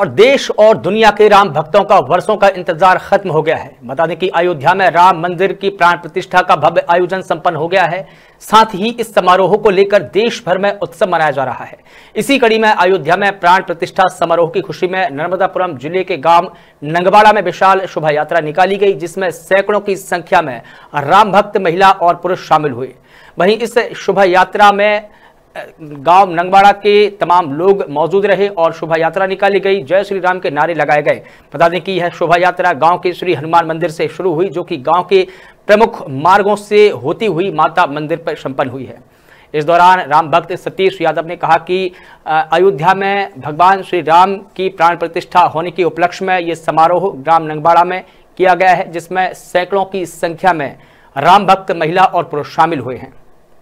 और देश और दुनिया के राम भक्तों का वर्षों का इंतजार खत्म हो गया है बता दें कि अयोध्या में राम मंदिर की प्राण प्रतिष्ठा का भव्य आयोजन संपन्न हो गया है साथ ही इस समारोह को लेकर देश भर में उत्सव मनाया जा रहा है इसी कड़ी में अयोध्या में प्राण प्रतिष्ठा समारोह की खुशी में नर्मदापुरम जिले के गांव नंगवाड़ा में विशाल शोभा यात्रा निकाली गई जिसमें सैकड़ों की संख्या में राम भक्त महिला और पुरुष शामिल हुए वहीं इस शोभा यात्रा में गांव नंगबाड़ा के तमाम लोग मौजूद रहे और शोभा यात्रा निकाली गई जय श्री राम के नारे लगाए गए बता दें कि यह शोभा यात्रा गांव के श्री हनुमान मंदिर से शुरू हुई जो कि गांव के प्रमुख मार्गों से होती हुई माता मंदिर पर संपन्न हुई है इस दौरान राम भक्त सतीश यादव ने कहा कि अयोध्या में भगवान श्री राम की प्राण प्रतिष्ठा होने के उपलक्ष्य में ये समारोह ग्राम नंगबाड़ा में किया गया है जिसमें सैकड़ों की संख्या में राम भक्त महिला और पुरुष शामिल हुए हैं